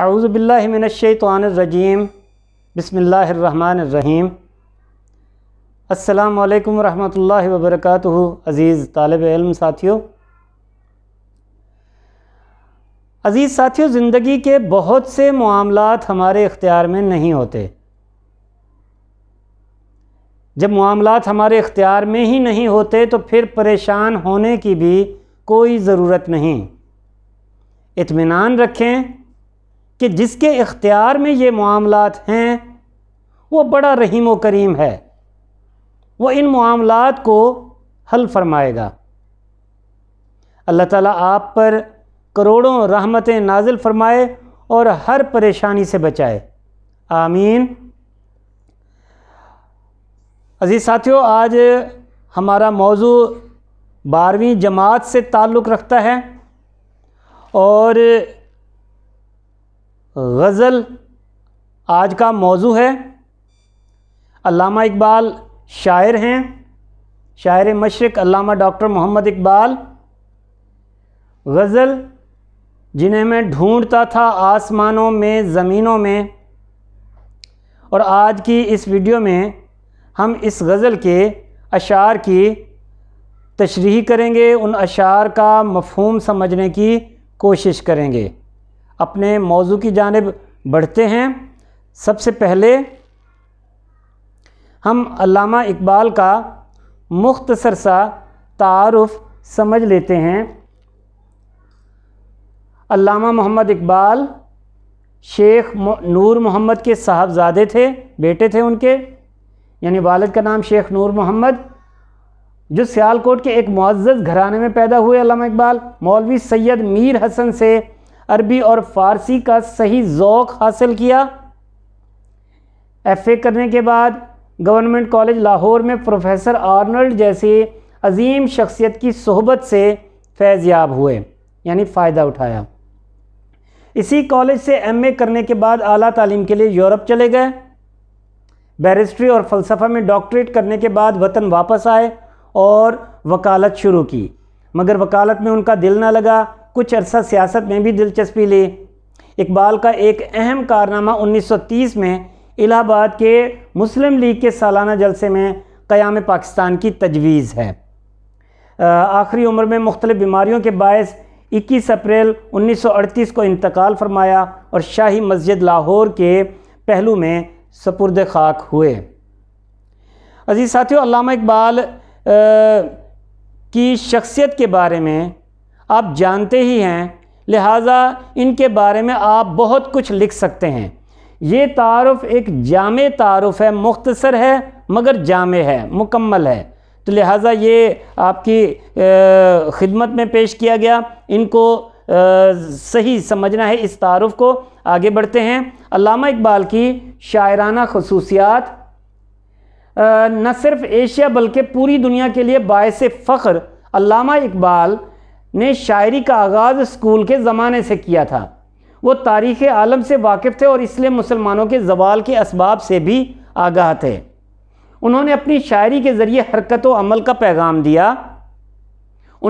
आउज़बिल्लिमिनशैतवानरजीम बसमीम अल्लाम वरहमल वबरक अज़ीज़ तालब इल्म साथियों अज़ीज़ साथियों ज़िंदगी के बहुत से मामलत हमारे इख्तियार में नहीं होते जब मामला हमारे इख्तियार में ही नहीं होते तो फिर परेशान होने की भी कोई ज़रूरत नहीं इतमान रखें कि जिसके इख्तियार में ये मामलात हैं वो बड़ा रहीम व करीम है वो इन मामलात को हल फरमाएगा अल्लाह ताला आप पर करोड़ों रहमतें नाजिल फरमाए और हर परेशानी से बचाए आमीन अज़ीज़ साथियों आज हमारा मौजू बारहवीं जमात से ताल्लुक़ रखता है और गज़ल आज का मौजू है अल्लामा इकबाल शायर हैं शायर मशरक अल्लामा डॉक्टर मोहम्मद इकबाल गज़ल जिन्हें मैं ढूंढता था आसमानों में ज़मीनों में और आज की इस वीडियो में हम इस गज़ल के अशार की तशरी करेंगे उन अशार का मफहम समझने की कोशिश करेंगे अपने मौजू की जानब बढ़ते हैं सबसे पहले हम अल्लामा इकबाल का मुख्तसर सा तारफ़ समझ लेते हैं अल्लामा मोहम्मद इकबाल शेख नूर मोहम्मद के साहबजादे थे बेटे थे उनके यानी वालद का नाम शेख नूर मोहम्मद जो सियालकोट के एक मज़्ज़ घराने में पैदा हुए अल्लामा इकबाल मौलवी सैयद मीर हसन से अरबी और फ़ारसी का सही ज़ौक़ हासिल किया एफ ए करने के बाद गवर्नमेंट कॉलेज लाहौर में प्रोफेसर आर्नल्ड जैसे अजीम शख्सियत की सहबत से फैज़याब हुए यानी फ़ायदा उठाया इसी कॉलेज से एम ए करने के बाद अली तालीम के लिए यूरोप चले गए बैरिस्ट्री और फ़लसफ़ा में डॉक्टरेट करने के बाद वतन वापस आए और वकालत शुरू की मगर वकालत में उनका दिल ना लगा कुछ अरसा सियासत में भी दिलचस्पी ली इकबाल का एक अहम कारनामा 1930 में इलाहाबाद के मुस्लिम लीग के सालाना जलसे में क़याम पाकिस्तान की तजवीज़ है आखिरी उम्र में मुख्तलि बीमारियों के बायस 21 अप्रैल 1938 को इंतकाल फरमाया और शाही मस्जिद लाहौर के पहलू में सपुरद खाक हुए अजीज़ साथियों इकबाल की शख्सियत के बारे में आप जानते ही हैं लिहाजा इनके बारे में आप बहुत कुछ लिख सकते हैं ये तारफ़ एक जाम तारफ़ है मुख्तसर है मगर जाम है मुकम्मल है तो लिहाजा ये आपकी ख़िदमत में पेश किया गया इनको आ, सही समझना है इस तारफ़ को आगे बढ़ते हैं अलामा इकबाल की शायराना खसूसियात न सिर्फ एशिया बल्कि पूरी दुनिया के लिए बायस फ़ख्र अलामा इकबाल ने शायरी का आगाज़ स्कूल के ज़माने से किया था वो तारीख़ आलम से वाकिफ़ थे और इसलिए मुसलमानों के जवाल के इसबाब से भी आगाह थे उन्होंने अपनी शायरी के ज़रिए हरकत व अमल का पैगाम दिया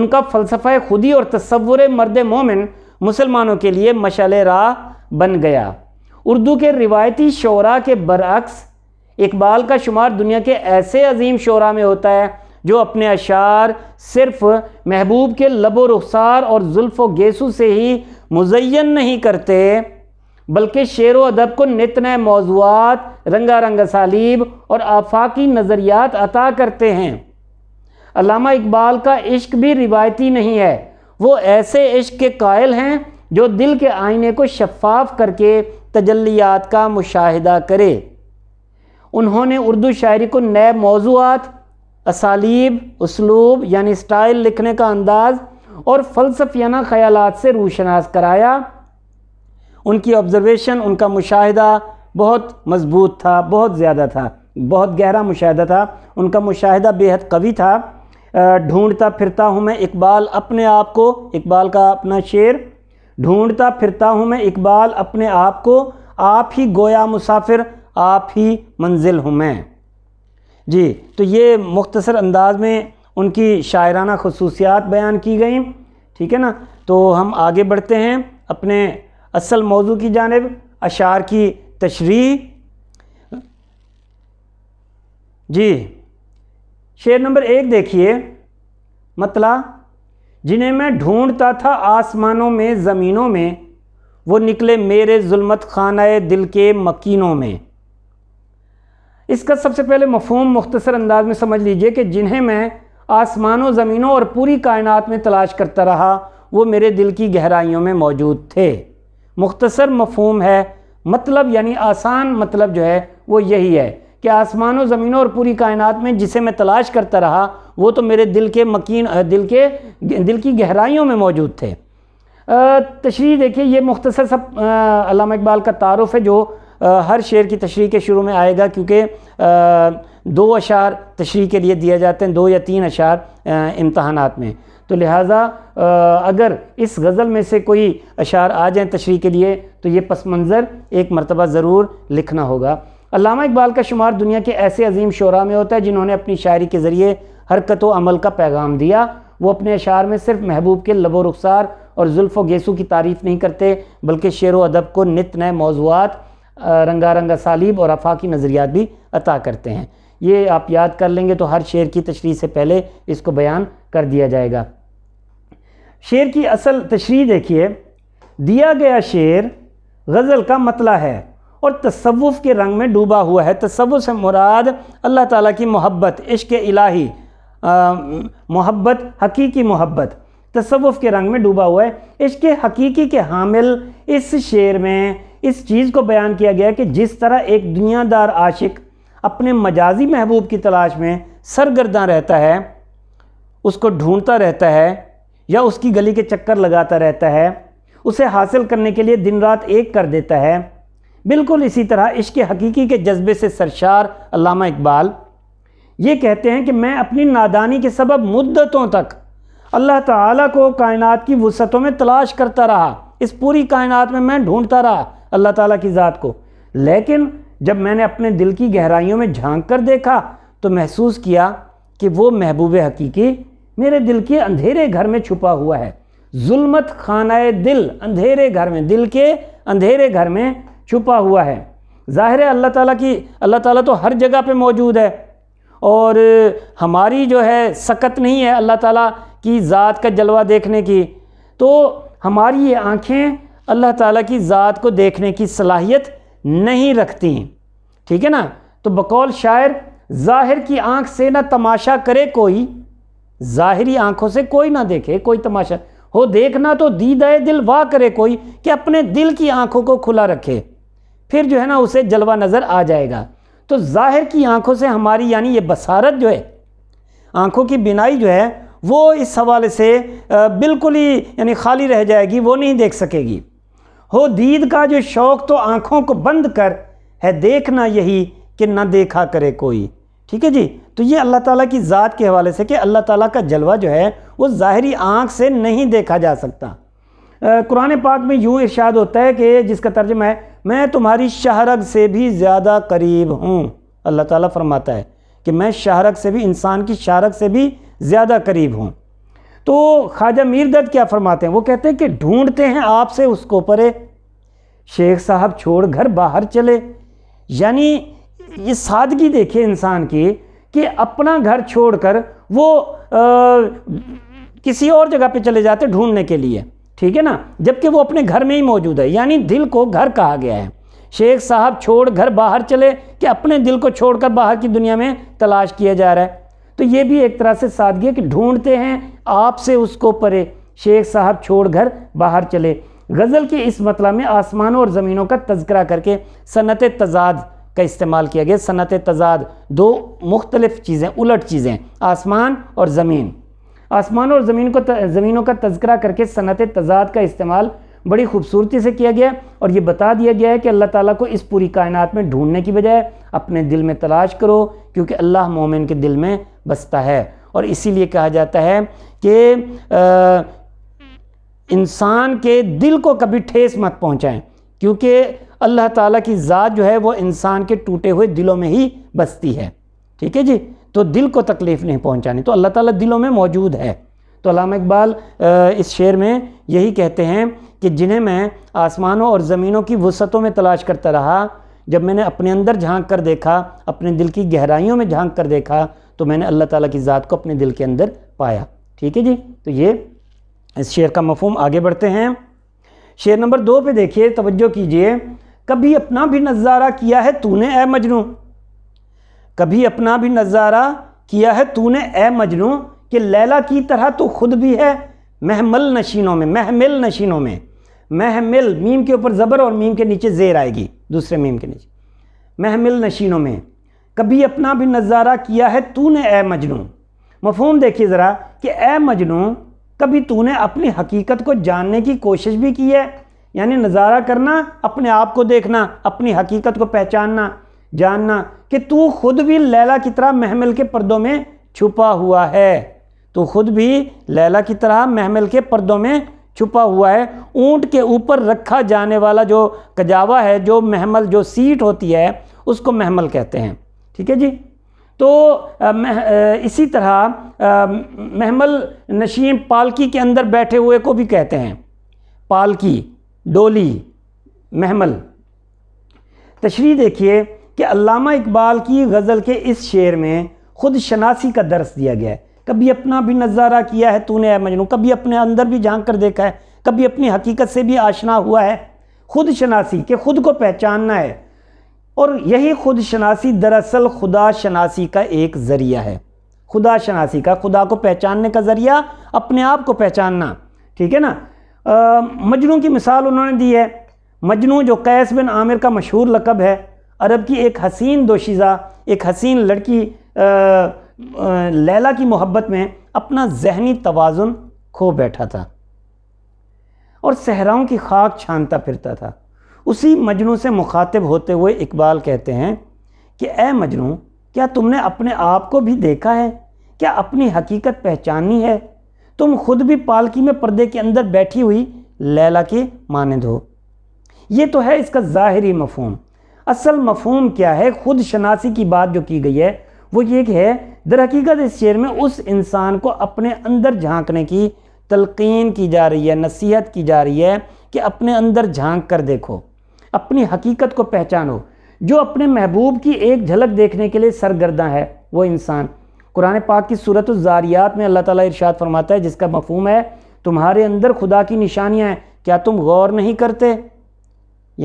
उनका फ़लसफ़ा खुदी और तस्वुर मर्द मोमिन मुसलमानों के लिए मशल राह बन गया उर्दू के रिवायती शरा के बरक्स इकबाल का शुमार दुनिया के ऐसे अजीम शरा में होता है जो अपने अशार सिर्फ महबूब के लबो रुखसार और जुल्फ़ व गेसू से ही मुजैन नहीं करते बल्कि शेर व अदब को नित नए मौजूद रंगा रंग सालीब और आफाकी नज़रियात अता करते हैं अलामा इकबाल का इश्क भी रिवायती नहीं है वो ऐसे इश्क के कायल हैं जो दिल के आईने को शफाफ करके तजलियात का मुशाह करे उन्होंने उर्दू शायरी को नए मौजूद असालीब उसलूब यानी स्टाइल लिखने का अंदाज और फ़लसफियाना ख्याल से रूशनास कराया उनकी ऑब्ज़रवेशन उनका मुशाहिदा बहुत मज़बूत था बहुत ज़्यादा था बहुत गहरा मुशाहिदा था उनका मुशाहिदा बेहद कवि था ढूंढता फिरता हूँ मैं इकबाल अपने आप को इकबाल का अपना शेर ढूंढता फिरता हूँ मैं इकबाल अपने आप को आप ही गोया मुसाफिर आप ही मंजिल हूँ मैं जी तो ये मुख्तसर अंदाज में उनकी शायराना खसूसियात बयान की गई ठीक है ना तो हम आगे बढ़ते हैं अपने असल मौजू की जानब अशार की तशरी जी शेर नंबर एक देखिए मतला जिन्हें मैं ढूंढता था आसमानों में ज़मीनों में वो निकले मेरे जुल्मत खाना दिल के मकीनों में इसका सबसे पहले मफहम मुख्तसर अंदाज में समझ लीजिए कि जिन्हें मैं आसमानों ज़मीनों और पूरी कायनात में तलाश करता रहा वो मेरे दिल की गहराइयों में मौजूद थे मुख्तसर मफहम है मतलब यानी आसान मतलब जो है वो यही है कि आसमानों ज़मीनों और पूरी कायनात में जिसे मैं तलाश करता रहा वो तो मेरे दिल के मकीन दिल के दिल की गहराइयों में मौजूद थे तशरी देखिए ये मुख्तसर सब अलामा इकबाल का तारफ़ है जो हर शेर की तशरी के शुरू में आएगा क्योंकि दो अशार तशरी के लिए दिए जाते हैं दो या तीन अशार इम्तहानात में तो लिहाजा अगर इस गज़ल में से कोई अशार आ जाए तशरी के लिए तो ये पस मंज़र एक मरतबा ज़रूर लिखना होगा अलामा इकबाल का शुमार दुनिया के ऐसे अजीम शुरा में होता है जिन्होंने अपनी शायरी के ज़रिए हरकत व अमल का पैगाम दिया वो अपने अशार में सिर्फ महबूब के लबो रुखसार और जुल्फ़ व गेसू की तारीफ़ नहीं करते बल्कि शेर व अदब को नित नए मौजूद रंगा रंगा सालीब और अफाकी नज़रियात भी अता करते हैं ये आप याद कर लेंगे तो हर शेर की तशरी से पहले इसको बयान कर दिया जाएगा शेर की असल तशरी देखिए दिया गया शेर गज़ल का मतला है और तसवुफ़ के रंग में डूबा हुआ है तसवुफ़ से मुराद अल्लाह ताला की मोहब्बत इश्क इलाही मोहब्बत हकीकी मोहब्बत तसवुफ़ के रंग में डूबा हुआ है इश्क हकीकी के हामिल इस शेर में इस चीज़ को बयान किया गया कि जिस तरह एक दुनियादार आशिक अपने मजाजी महबूब की तलाश में सरगर्दा रहता है उसको ढूंढता रहता है या उसकी गली के चक्कर लगाता रहता है उसे हासिल करने के लिए दिन रात एक कर देता है बिल्कुल इसी तरह इश्क हकीकी के जज्बे से सरशार अलामा इकबाल ये कहते हैं कि मैं अपनी नादानी के सबब मुद्दतों तक अल्लाह ताला को कायनात की वसतों में तलाश करता रहा इस पूरी कायनात में मैं ढूंढता रहा अल्लाह ताला की ज़ात को लेकिन जब मैंने अपने दिल की गहराइयों में झांक कर देखा तो महसूस किया कि वो महबूब हकीकी मेरे दिल के अंधेरे घर में छुपा हुआ है जुल्मत ख़ाना दिल अंधेरे घर में दिल के अंधेरे घर में छुपा हुआ है ज़ाहिर है अल्लाह ताला की अल्लाह ताला तो हर जगह पे मौजूद है और हमारी जो है सकत नहीं है अल्लाह ताला की ज़ात का जलवा देखने की तो हमारी ये आँखें अल्लाह ताला की ज़ात को देखने की सलाहियत नहीं रखती हैं ठीक है ना तो बकौल शायर ज़ाहिर की आंख से ना तमाशा करे कोई ज़ाहरी आंखों से कोई ना देखे कोई तमाशा हो देखना तो दीदाए दिल वाह करे कोई कि अपने दिल की आंखों को खुला रखे फिर जो है ना उसे जलवा नज़र आ जाएगा तो ज़ाहिर की आंखों से हमारी यानी ये बसारत जो है आंखों की बिनाई जो है वो इस हवाले से बिल्कुल ही यानी खाली रह जाएगी वो नहीं देख सकेगी हो दीद का जो शौक़ तो आँखों को बंद कर है देखना यही कि ना देखा करे कोई ठीक है जी तो ये अल्लाह ताला की ज़ात के हवाले से कि अल्लाह ताला का जलवा जो है वो ज़ाहरी आँख से नहीं देखा जा सकता कुरान पाक में यूँ इर्शाद होता है कि जिसका तर्जमा है मैं तुम्हारी शहरग से भी ज़्यादा करीब हूँ अल्लाह ताला फरमाता है कि मैं शहरग से भी इंसान की शहरग से भी ज़्यादा करीब हूँ तो ख्वाजा मीर दर्द क्या फरमाते हैं वो कहते हैं कि ढूंढते हैं आपसे उसको परे शेख साहब छोड़ घर बाहर चले यानी ये सादगी देखे इंसान की कि अपना घर छोड़कर वो आ, किसी और जगह पे चले जाते ढूंढने के लिए ठीक है ना जबकि वो अपने घर में ही मौजूद है यानी दिल को घर कहा गया है शेख साहब छोड़ घर बाहर चले कि अपने दिल को छोड़कर बाहर की दुनिया में तलाश किया जा रहा है तो ये भी एक तरह से सादगी है कि ढूंढते हैं आपसे उसको परे शेख साहब छोड़ घर बाहर चले गज़ल के इस मतला में आसमानों और ज़मीनों का तस्करा करके सनत तजाद का इस्तेमाल किया गया सनत तजाद दो मुख्तलिफ चीज़ें उलट चीज़ें आसमान और ज़मीन आसमान और ज़मीन को ज़मीनों का तस्करा करके सनत तजाद का इस्तेमाल बड़ी खूबसूरती से किया गया और ये बता दिया गया है कि अल्लाह ताला को इस पूरी कायनात में ढूंढने की बजाय अपने दिल में तलाश करो क्योंकि अल्लाह मोमिन के दिल में बसता है और इसीलिए कहा जाता है कि इंसान के दिल को कभी ठेस मत पहुँचाएँ क्योंकि अल्लाह ताला की ज़ात जो है वो इंसान के टूटे हुए दिलों में ही बसती है ठीक है जी तो दिल को तकलीफ़ नहीं पहुंचानी तो अल्लाह ताला दिलों में मौजूद है तो अलामा इकबाल इस शेर में यही कहते हैं कि जिन्हें मैं आसमानों और ज़मीनों की वसतों में तलाश करता रहा जब मैंने अपने अंदर झांक कर देखा अपने दिल की गहराइयों में झांक कर देखा तो मैंने अल्लाह ताला की ज़ात को अपने दिल के अंदर पाया ठीक है जी तो ये इस शेर का मफहम आगे बढ़ते हैं शेर नंबर दो पे देखिए तवज्जो कीजिए कभी अपना भी नज़ारा किया है तूने ए मजनू कभी अपना भी नज़ारा किया है तूने ए मजनू कि लैला की तरह तो खुद भी है महमल नशीनों में महमिल नशीनों में महमिल मीम के ऊपर ज़बर और मीम के नीचे जेर आएगी दूसरे मीम के नीचे महमिल नशीनों में कभी अपना भी नज़ारा किया है तूने ए मजनू मफहम देखिए ज़रा कि ए मजनू कभी तूने अपनी हकीकत को जानने की कोशिश भी की है यानी नज़ारा करना अपने आप को देखना अपनी हकीकत को पहचानना जानना कि तू खुद भी लैला की तरह महमल के पर्दों में छुपा हुआ है तो खुद भी लैला की तरह महमल के पर्दों में छुपा हुआ है ऊंट के ऊपर रखा जाने वाला जो कजावा है जो महमल जो सीट होती है उसको महमल कहते हैं ठीक है जी तो इसी तरह महमल नशीम पालकी के अंदर बैठे हुए को भी कहते हैं पालकी डोली महमल तशरी देखिए कि अल्लामा इकबाल की गज़ल के इस शेर में ख़ुद शनासी का दर्स दिया गया है कभी अपना भी नज़ारा किया है तूने ने मजनू कभी अपने अंदर भी झांक कर देखा है कभी अपनी हकीकत से भी आशना हुआ है खुद शनासी के खुद को पहचानना है और यही खुद शनासी दरअसल खुदा शनासी का एक ज़रिया है खुदा शनासी का खुदा को पहचानने का ज़रिया अपने आप को पहचानना ठीक है ना मजनू की मिसाल उन्होंने दी है मजनू जो कैस बिन आमिर का मशहूर लकब है अरब की एक हसीन दोशीज़ा एक हसीन लड़की आ, आ, लैला की मोहब्बत में अपना जहनी तोज़ुन खो बैठा था और सहराओं की खाक छानता फिरता था उसी मजनू से मुखातिब होते हुए इकबाल कहते हैं कि ए मजनू क्या तुमने अपने आप को भी देखा है क्या अपनी हकीकत पहचानी है तुम खुद भी पालकी में पर्दे के अंदर बैठी हुई लैला के मानद हो ये तो है इसका ज़ाहरी मफहम असल मफहम क्या है ख़ुद शनासी की बात जो की गई है वो ये है दर हकीकत इस शेर में उस इंसान को अपने अंदर झांकने की तलकिन की जा रही है नसीहत की जा रही है कि अपने अंदर झांक कर देखो अपनी हकीकत को पहचानो जो अपने महबूब की एक झलक देखने के लिए सरगर्दा है वो इंसान कुरान पाक की सूरत ज़ारियात में अल्लाह ताला इरशाद फरमाता है जिसका मफहम है तुम्हारे अंदर खुदा की निशानियाँ हैं क्या तुम गौर नहीं करते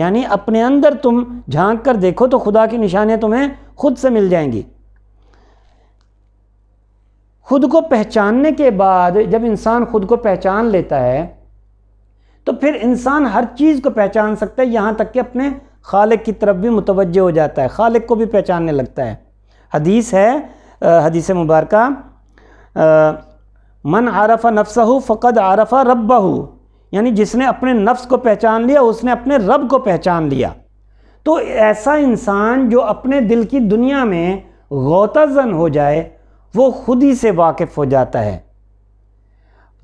यानी अपने अंदर तुम झांक कर देखो तो खुदा की निशानियाँ तुम्हें खुद से मिल जाएंगी खुद को पहचानने के बाद जब इंसान खुद को पहचान लेता है तो फिर इंसान हर चीज़ को पहचान सकता है यहाँ तक कि अपने खालिक की तरफ भी मुतवजह हो जाता है खालिक को भी पहचानने लगता है हदीस है हदीस मुबारक मन आरफा हो फ़कद आरफा रब्बहू यानी जिसने अपने नफ्स को पहचान लिया उसने अपने रब को पहचान लिया तो ऐसा इंसान जो अपने दिल की दुनिया में गौताज़न हो जाए वो खुद ही से वाकिफ़ हो जाता है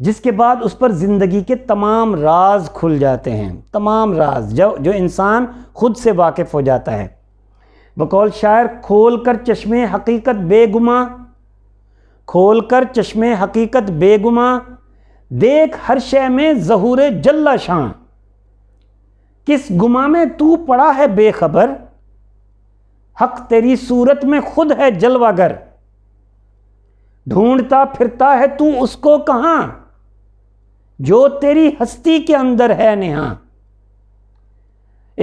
जिसके बाद उस पर ज़िंदगी के तमाम राज खुल जाते हैं तमाम राज जो जो इंसान खुद से वाकिफ़ हो जाता है बकौल शायर खोल कर चश्मे हकीकत बेगुमा खोल कर चश्मे हकीकत बेगुमा देख हर शय में जहूर जल्ला शां किस गुमा में तू पड़ा है बेखबर हक तेरी सूरत में खुद है जलवागर ढूंढता फिरता है तू उसको कहाँ जो तेरी हस्ती के अंदर है नेहा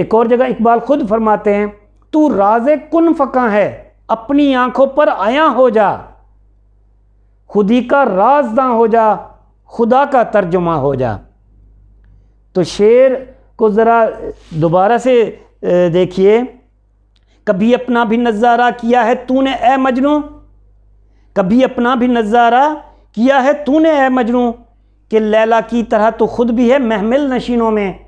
एक और जगह इकबाल खुद फरमाते हैं तू राज कुन फका है अपनी आंखों पर आया हो जा खुदी का राजदा हो जा खुदा का तर्जुमा हो जा तो शेर को ज़रा दोबारा से देखिए कभी अपना भी नज़ारा किया है तूने ए मजनू कभी अपना भी नज़ारा किया है तूने ए मजनू कि लैला की तरह तो खुद भी है महमिल नशीनों में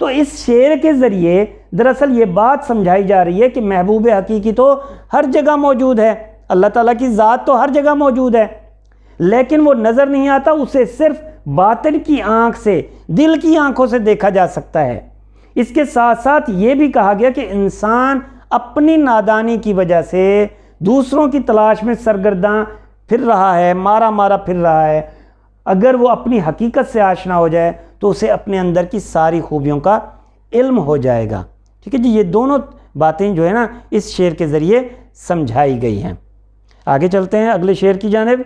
तो इस शेर के ज़रिए दरअसल ये बात समझाई जा रही है कि महबूब हकीकी तो हर जगह मौजूद है अल्लाह ताला की ज़ात तो हर जगह मौजूद है लेकिन वो नज़र नहीं आता उसे सिर्फ बातिन की आंख से दिल की आंखों से देखा जा सकता है इसके साथ साथ ये भी कहा गया कि इंसान अपनी नादानी की वजह से दूसरों की तलाश में सरगर्दा फिर रहा है मारा मारा फिर रहा है अगर वो अपनी हकीकत से आशना हो जाए तो उसे अपने अंदर की सारी खूबियों का इल्म हो जाएगा ठीक है जी ये दोनों बातें जो है ना इस शेर के ज़रिए समझाई गई हैं आगे चलते हैं अगले शेर की जानब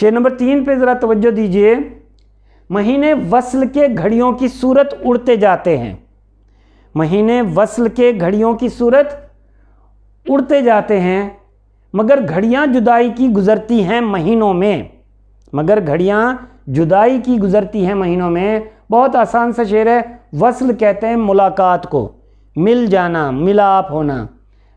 शेर नंबर तीन पे ज़रा तवज्जो दीजिए महीने वसल के घड़ियों की सूरत उड़ते जाते हैं महीने वसल के घड़ियों की सूरत उड़ते जाते हैं मगर घड़ियां जुदाई की गुजरती हैं महीनों में मगर घड़ियाँ जुदाई की गुज़रती हैं महीनों में बहुत आसान सा शेर है वसल कहते हैं मुलाकात को मिल जाना मिलाप होना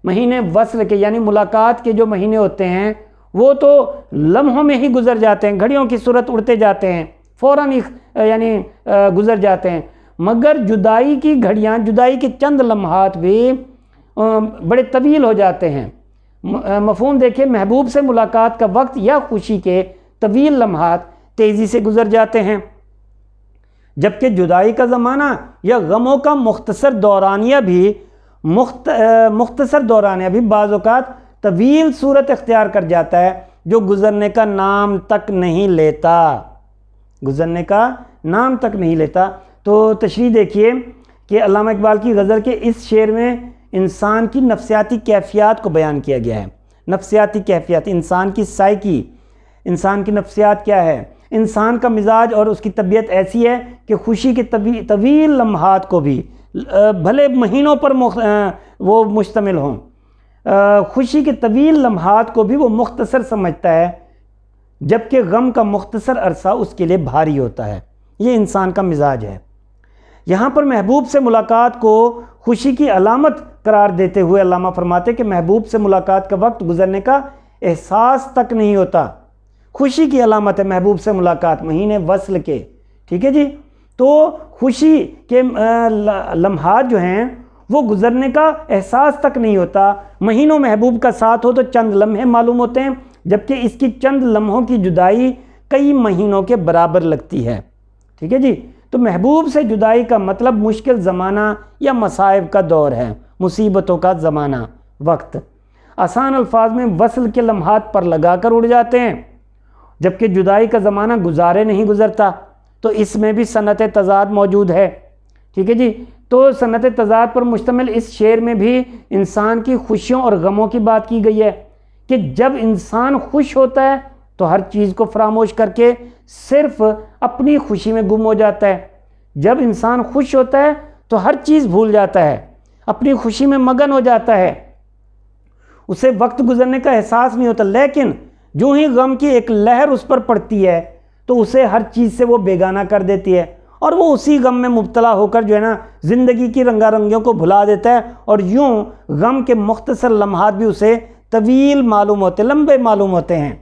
महीने वसल के यानी मुलाकात के जो महीने होते हैं वो तो लम्हों में ही गुजर जाते हैं घड़ियों की सूरत उड़ते जाते हैं फ़ौर ही यानी गुज़र जाते हैं मगर जुदाई की घड़ियाँ जुदाई के चंद लम्हात भी बड़े तवील हो जाते हैं मफहम देखिए महबूब से मुलाकात का वक्त या खुशी के तवील लम्हात तेज़ी से गुजर जाते हैं जबकि जुदाई का ज़माना या गमों का मुख्तसर दौरानिया भी मुख्त मुख्तसर दौरानिया भी बाज़ात तवील सूरत इख्तियार कर जाता है जो गुज़रने का नाम तक नहीं लेता गुज़रने का नाम तक नहीं लेता तो तशरी देखिए कि अलामा इकबाल की गज़ल के इस शेर में इंसान की नफसियाती कैफियत को बयान किया गया है नफसियाती कैफियत इंसान की साइकी इंसान की नफ्सियात क्या है इंसान का मिजाज और उसकी तबीयत ऐसी है कि खुशी के तवील लम्हात को भी भले महीनों पर वो मुश्तमिल हों खुशी के तवील लम्हात को भी वो मुख्तसर समझता है जबकि गम का मुख्तसर अरसा उसके लिए भारी होता है ये इंसान का मिजाज है यहाँ पर महबूब से मुलाकात को खुशी की अलामत करार देते हुए अलामा फरमाते कि महबूब से मुलाकात का वक्त गुजरने का एहसास तक नहीं होता खुशी की अलामत है महबूब से मुलाकात महीने वसल के ठीक है जी तो खुशी के लम्हात जो हैं वो गुज़रने का एहसास तक नहीं होता महीनों महबूब का साथ हो तो चंद लम्हे मालूम होते हैं जबकि इसकी चंद लम्हों की जुदाई कई महीनों के बराबर लगती है ठीक है जी तो महबूब से जुदाई का मतलब मुश्किल ज़माना या मसाइब का दौर है मुसीबतों का ज़माना वक्त आसान अल्फाज में वसल के लम्हात पर लगा कर उड़ जाते हैं जबकि जुदाई का ज़माना गुजारे नहीं गुज़रता तो इसमें भी सनत तजाद मौजूद है ठीक है जी तो सनत तजाद पर मुश्तमिल इस शेर में भी इंसान की खुशियों और गमों की बात की गई है कि जब इंसान खुश होता है तो हर चीज़ को फरामोश करके सिर्फ अपनी खुशी में गुम हो जाता है जब इंसान खुश होता है तो हर चीज़ भूल जाता है अपनी खुशी में मगन हो जाता है उसे वक्त गुजरने का एहसास नहीं होता लेकिन जो ही गम की एक लहर उस पर पड़ती है तो उसे हर चीज़ से वो बेगाना कर देती है और वो उसी गम में मुबतला होकर जो है ना ज़िंदगी की रंगारंगियों को भुला देता है और यूँ गम के मुख्तसर लम्हात भी उसे तवील मालूम होते लंबे मालूम होते हैं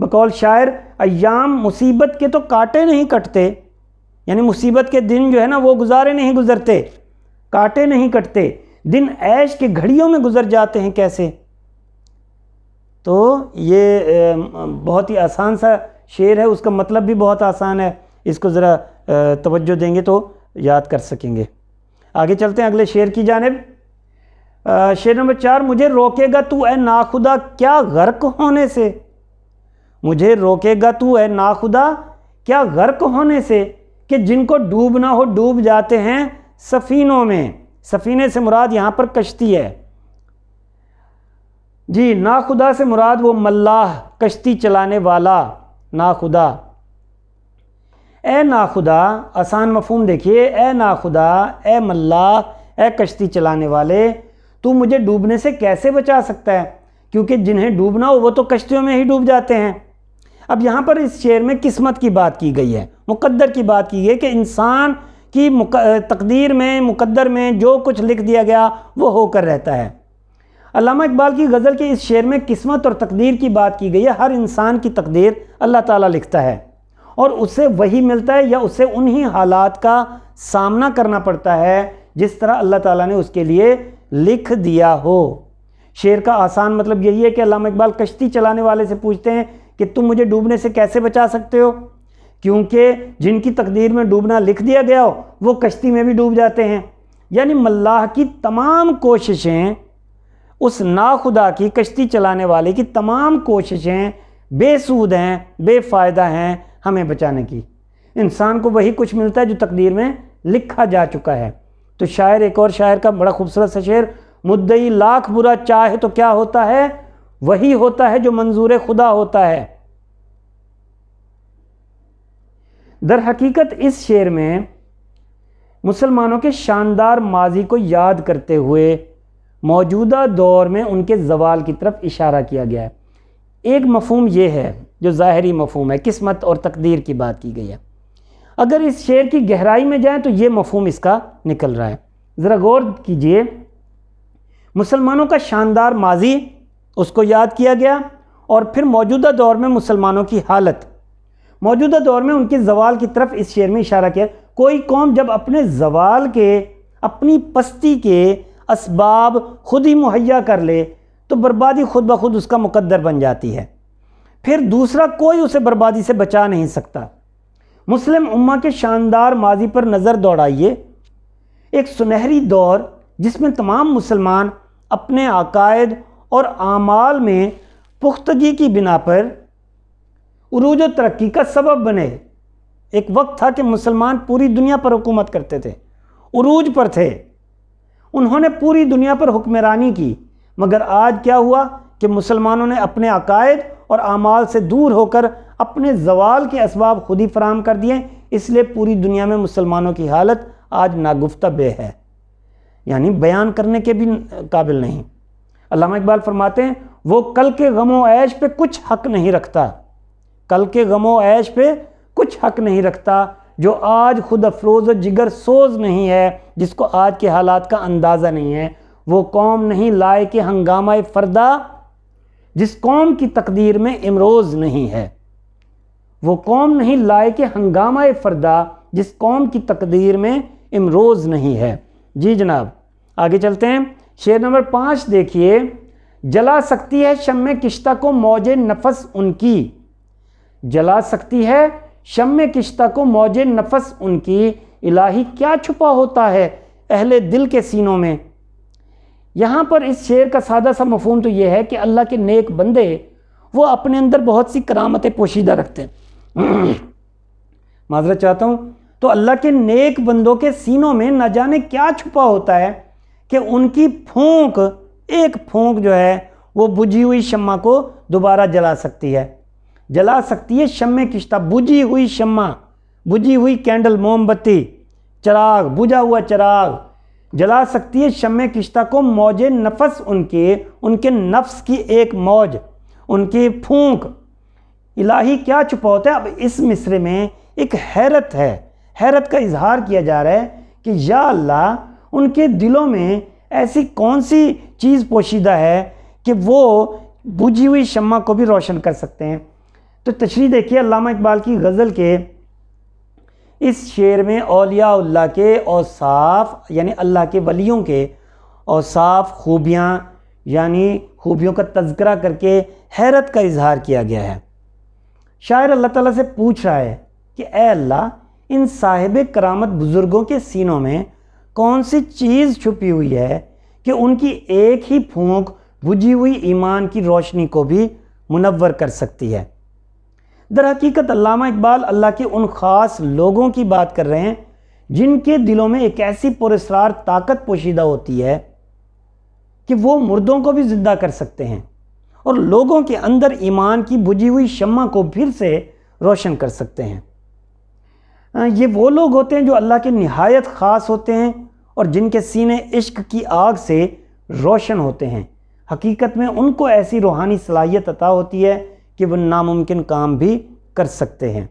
बकौल शायर अयाम मुसीबत के तो काटे नहीं कटते यानी मुसीबत के दिन जो है ना वो गुजारे नहीं गुजरते काटे नहीं कटते दिन ऐश के घड़ियों में गुजर जाते हैं कैसे तो ये बहुत ही आसान सा शेर है उसका मतलब भी बहुत आसान है इसको ज़रा तवज्जो देंगे तो याद कर सकेंगे आगे चलते हैं अगले शेर की जानब शेर नंबर चार मुझे रोकेगा तू ए नाखुदा क्या गर्क होने से मुझे रोकेगा तू ए नाखुदा क्या गर्क होने से कि जिनको डूबना हो डूब जाते हैं सफ़ीनों में सफ़ीने से मुराद यहाँ पर कश्ती है जी ना ख़ुदा से मुराद वो मल्लाह कश्ती चलाने वाला ना खुदा ए ना खुदा आसान मफहम देखिए ए खुदा ए मल्लाह ए कश्ती चलाने वाले तू मुझे डूबने से कैसे बचा सकता है क्योंकि जिन्हें डूबना हो वो तो कश्तियों में ही डूब जाते हैं अब यहाँ पर इस शेर में किस्मत की बात की गई है मुकद्दर की बात की गई कि इंसान की तकदीर में मुकद्दर में जो कुछ लिख दिया गया वो होकर रहता है अलामा इकबाल की गज़ल के इस शेर में किस्मत और तकदीर की बात की गई है हर इंसान की तकदीर अल्लाह ताला लिखता है और उसे वही मिलता है या उसे उन्हीं हालात का सामना करना पड़ता है जिस तरह अल्लाह ताला ने उसके लिए लिख दिया हो शेर का आसान मतलब यही है कि अलामा इकबाल कश्ती चलाने वाले से पूछते हैं कि तुम मुझे डूबने से कैसे बचा सकते हो क्योंकि जिनकी तकदीर में डूबना लिख दिया गया हो वो कश्ती में भी डूब जाते हैं यानी मल्लाह की तमाम कोशिशें उस नाखुदा की कश्ती चलाने वाले की तमाम कोशिशें बेसूद हैं बेफ़ायदा हैं हमें बचाने की इंसान को वही कुछ मिलता है जो तकदीर में लिखा जा चुका है तो शायर एक और शायर का बड़ा खूबसूरत सा शेर मुद्दई लाख बुरा चाहे तो क्या होता है वही होता है जो मंजूर खुदा होता है दर हकीकत इस शेर में मुसलमानों के शानदार माजी को याद करते हुए मौजूदा दौर में उनके जवाल की तरफ इशारा किया गया है एक मफहम यह है जो ज़ाहरी मफहम है किस्मत और तकदीर की बात की गई है अगर इस शेर की गहराई में जाएँ तो ये मफहम इसका निकल रहा है ज़रा गौर कीजिए मुसलमानों का शानदार माजी उसको याद किया गया और फिर मौजूदा दौर में मुसलमानों की हालत मौजूदा दौर में उनके जवाल की तरफ इस शेर में इशारा किया कोई कौम जब अपने जवाल के अपनी पस्ती के इसबाब खुद ही मुहैया कर ले तो बर्बादी खुद ब खुद उसका मुकद्दर बन जाती है फिर दूसरा कोई उसे बर्बादी से बचा नहीं सकता मुस्लिम उम्मा के शानदार माजी पर नज़र दौड़ाइए एक सुनहरी दौर जिसमें तमाम मुसलमान अपने अकायद और आमाल में पुख्तगी की बिना पर उरूज व तरक्की का सबब बने एक वक्त था कि मुसलमान पूरी दुनिया पर हुकूमत करते थे उरूज पर थे उन्होंने पूरी दुनिया पर हुक्मरानी की मगर आज क्या हुआ कि मुसलमानों ने अपने अकायद और अमाल से दूर होकर अपने जवाल के इसबाब खुद ही फराहम कर दिए इसलिए पूरी दुनिया में मुसलमानों की हालत आज नागुफ्ता बे है यानी बयान करने के भी काबिल नहीं अलामा इकबाल फरमाते हैं वो कल के गमो ऐश पे कुछ हक नहीं रखता कल के गमो ऐश पे कुछ हक नहीं रखता जो आज खुद अफरोज जिगर सोज नहीं है जिसको आज के हालात का अंदाज़ा नहीं है वो कौम नहीं लाए कि हंगामा फरदा जिस कौम की तकदीर में इमरोज़ नहीं है वो कौम नहीं लाए कि हंगामा फरदा जिस कौम की तकदीर में इमरोज़ नहीं है जी जनाब आगे चलते हैं शेर नंबर पाँच देखिए जला सकती है शम किश्ता को मौज नफस उनकी जला सकती है शम किश्ता को मौज नफस उनकी इलाही क्या छुपा होता है अहले दिल के सीनों में यहाँ पर इस शेर का सादा सा मफहम तो यह है कि अल्लाह के नेक बंदे वो अपने अंदर बहुत सी करामतें पोशीदा रखते हैं माजरत चाहता हूँ तो अल्लाह के नेक बंदों के सीनों में न जाने क्या छुपा होता है कि उनकी फूंक एक फूंक जो है वो बुझी हुई शम्मा को दोबारा जला सकती है जला सकती है शम्मे किश्ता बुझी हुई शम्मा बुझी हुई कैंडल मोमबत्ती चराग बुझा हुआ चराग जला सकती है शम किश्ता को मौज नफस उनके उनके नफ्स की एक मौज उनकी फूंक इलाही क्या छुपा होता है अब इस मिसरे में एक हैरत है हैरत का इजहार किया जा रहा है कि या अल्लाह उनके दिलों में ऐसी कौन सी चीज़ पोशीदा है कि वो बुझी हुई शम्मा को भी रोशन कर सकते हैं तो तशरी देखिए अलामा इकबाल की गज़ल के इस शेर में अलिया के औसाफ यानी अल्लाह के वलियों के औसाफ खूबियाँ यानी खूबियों का तस्करा करके हैरत का इजहार किया गया है शायर अल्लाह ताला से पूछ रहा है कि ए अल्लाह इन साहिब करामत बुज़ुर्गों के सीनों में कौन सी चीज़ छुपी हुई है कि उनकी एक ही फूंक बुझी हुई ईमान की रोशनी को भी मुनवर कर सकती है दर हकीकत अल्लामा इकबाल अल्लाह के उन ख़ास लोगों की बात कर रहे हैं जिनके दिलों में एक ऐसी पुरस्ार ताकत पोशीदा होती है कि वो मुर्दों को भी ज़िंदा कर सकते हैं और लोगों के अंदर ईमान की बुझी हुई शम्मा को फिर से रोशन कर सकते हैं ये वो लोग होते हैं जो अल्लाह के नहायत ख़ास होते हैं और जिनके सीने इश्क की आग से रोशन होते हैं हकीकत में उनको ऐसी रूहानी सलाहियत अता होती है कि वो नामुमकिन काम भी कर सकते हैं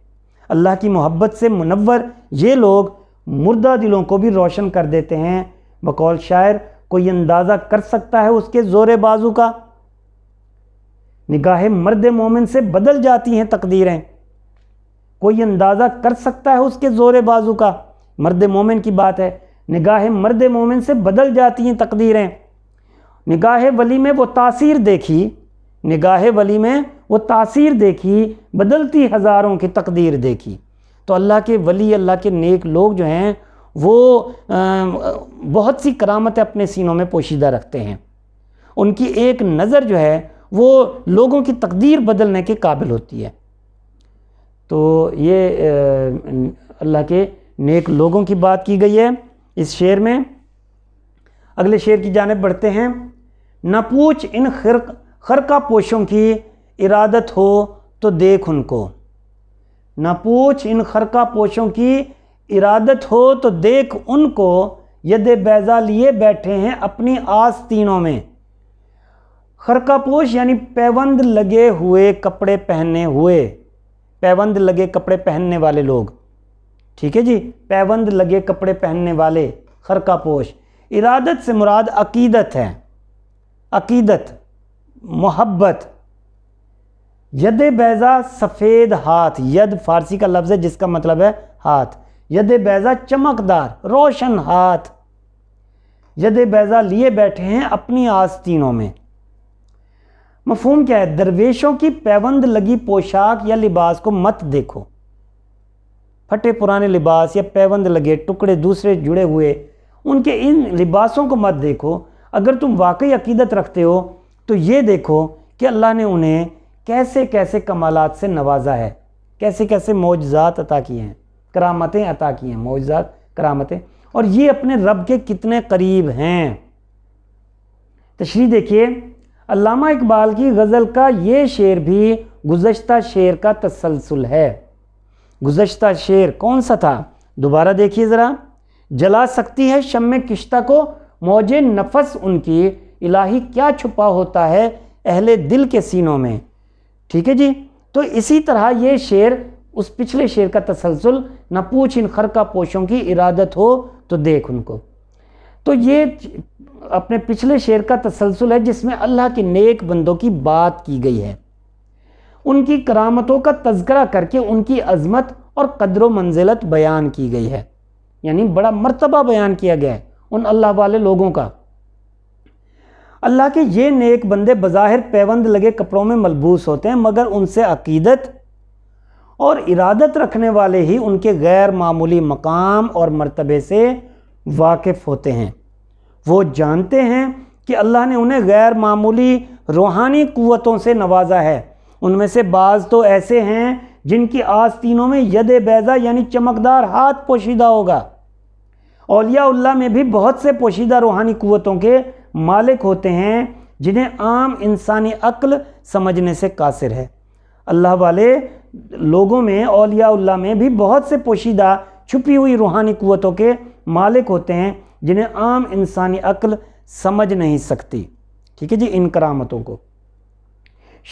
अल्लाह की मोहब्बत से मुनवर ये लोग मुर्दा दिलों को भी रोशन कर देते हैं बकौल शायर कोई अंदाज़ा कर सकता है उसके ज़ोर बाजू का निगाह मर्द मोमिन से बदल जाती हैं तकदीरें कोई अंदाज़ा कर सकता है उसके ज़ोर बाजू का मर्द मोमिन की बात है निगाह मर्द मोमिन से बदल जाती हैं तकदीरें निगाह वली में वो तासीर देखी निगाह वली में वो तासीर देखी बदलती हज़ारों की तकदीर देखी तो अल्लाह के वली अल्लाह के नेक लोग जो हैं वो बहुत सी करामतें अपने सीनों में पोशीदा रखते हैं उनकी एक नज़र जो है वो लोगों की तकदीर बदलने के काबिल होती है तो ये अल्लाह के नेक लोगों की बात की गई है इस शेर में अगले शेर की जानब बढ़ते हैं न पूछ इन खर खरका पोशों की इरादत हो तो देख उनको ना पूछ इन खरका पोशों की इरादत हो तो देख उनको यदि बैजा लिए बैठे हैं अपनी आस्तीनों में खरका पोश यानी पैबंद लगे हुए कपड़े पहने हुए पैबंद लगे कपड़े पहनने वाले लोग ठीक है जी पैबंद लगे कपड़े पहनने वाले खरका पोश इरादत से मुराद अकीदत है अकीदत मोहब्बत यद बैजा सफ़ेद हाथ यद फारसी का लफ्ज़ है जिसका मतलब है हाथ यद बैजा चमकदार रोशन हाथ यद बैजा लिए बैठे हैं अपनी आस्तीनों में मफहम क्या है दरवेशों की पैबंद लगी पोशाक या लिबास को मत देखो फटे पुराने लिबास या पैबंद लगे टुकड़े दूसरे जुड़े हुए उनके इन लिबासों को मत देखो अगर तुम वाकई अकीदत रखते हो तो ये देखो कि अल्लाह ने उन्हें कैसे कैसे कमालत से नवाजा है कैसे कैसे मौजात अता किए हैं करामतें अता की हैं मौजात करामतें और ये अपने रब के कितने करीब हैं तशरी देखिए अलामा इकबाल की गज़ल का ये शेर भी गुज्त शेर का तसलसल है गुज्त शेर कौन सा था दोबारा देखिए ज़रा जला सकती है शम किश्ता को मौज नफस उनकी इलाही क्या छुपा होता है अहले दिल के सीनों में ठीक है जी तो इसी तरह ये शेर उस पिछले शेर का तसलसल न पूछ इन खर का पोशों की इरादत हो तो देख उनको तो ये अपने पिछले शेर का तसलसल है जिसमें अल्लाह के नेक बंदों की बात की गई है उनकी करामतों का तस्करा करके उनकी अजमत और कदर मंजिलत बयान की गई है यानी बड़ा मर्तबा बयान किया गया है उन अल्लाह वाले लोगों का अल्लाह के ये नेक बंदे बज़ाहिर पैबंद लगे कपड़ों में मलबूस होते हैं मगर उनसे अकीदत और इरादत रखने वाले ही उनके गैर मामूली मकाम और मरतबे से वाकिफ़ होते हैं वो जानते हैं कि अल्लाह ने उन्हें गैर मामूली रूहानी क़वतों से नवाजा है उनमें से बाज़ तो ऐसे हैं जिनकी आस्तीनों में यद बैज़ा यानी चमकदार हाथ पोशीदा होगा अलियाल्ला में भी बहुत से पोशीदा रूहानी क़वतों के मालिक होते हैं जिन्हें आम इंसानी अक्ल समझने से कासिर है अल्लाह वाले लोगों में अलियाल्ला में भी बहुत से पोशीदा छुपी हुई रूहानी क़वतों के मालिक होते हैं जिन्हें आम इंसानी अक्ल समझ नहीं सकती ठीक है जी इन करामतों को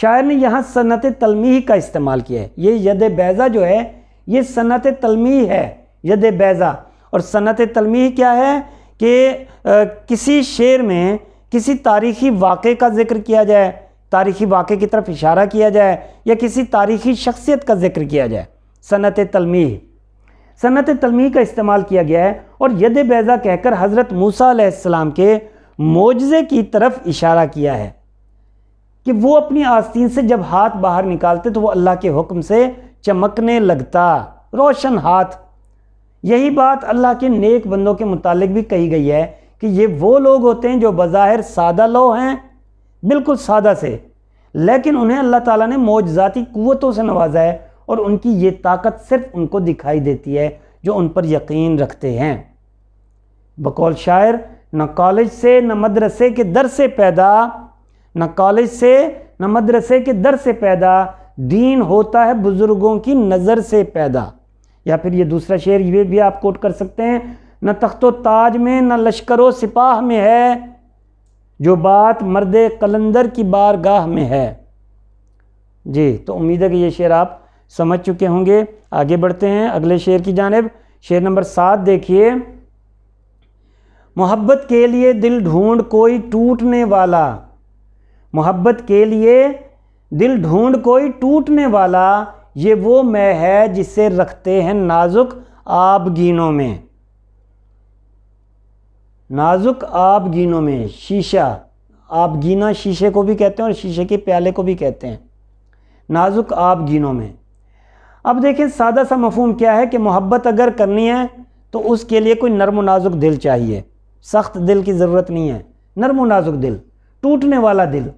शायर ने यहाँ सनत तलमी का इस्तेमाल किया है ये यद बैज़ा जो है ये सनत तलमी है यद बैज़ा और सनत तलमी क्या है कि किसी शेर में किसी तारीखी वाक़े का जिक्र किया जाए तारीखी वाक़े की तरफ इशारा किया जाए या किसी तारीखी शख्सियत का जिक्र किया जाए सनत तलमी सनत तलमी का इस्तेमाल किया गया है और यद बैज़ा कहकर हज़रत मूसा के मोजे की तरफ इशारा किया है कि वो अपनी आस्तीन से जब हाथ बाहर निकालते तो वो अल्लाह के हुक्म से चमकने लगता रोशन हाथ यही बात अल्लाह के नेक बंदों के मुतालिक भी कही गई है कि ये वो लोग होते हैं जो बज़ाहिर सादा लो हैं बिल्कुल सादा से लेकिन उन्हें अल्लाह ताला ने मौजाती क़वतों से नवाजा है और उनकी ये ताकत सिर्फ उनको दिखाई देती है जो उन पर यकीन रखते हैं बकौल शायर न कॉलेज से न मदरसे के दर से पैदा न कॉलेज से न मदरसे के दर से पैदा दीन होता है बुज़ुर्गों की नज़र से पैदा या फिर ये दूसरा शेर ये भी आप कोट कर सकते हैं न तख्तो ताज में न लश्कर सिपाह में है जो बात मर्द कलंदर की बारगाह में है जी तो उम्मीद है कि ये शेर आप समझ चुके होंगे आगे बढ़ते हैं अगले शेर की जानब शेर नंबर सात देखिए मोहब्बत के लिए दिल ढूंढ कोई टूटने वाला मोहब्बत के लिए दिल ढूंढ कोई टूटने वाला ये वो मैं है जिसे रखते हैं नाजुक गिनों में नाजुक गिनों में शीशा आबगीना शीशे को भी कहते हैं और शीशे के प्याले को भी कहते हैं नाजुक गिनों में अब देखें सादा सा मफहम क्या है कि मोहब्बत अगर करनी है तो उसके लिए कोई नरम नाजुक दिल चाहिए सख्त दिल की ज़रूरत नहीं है नरम नाजुक दिल टूटने वाला दिल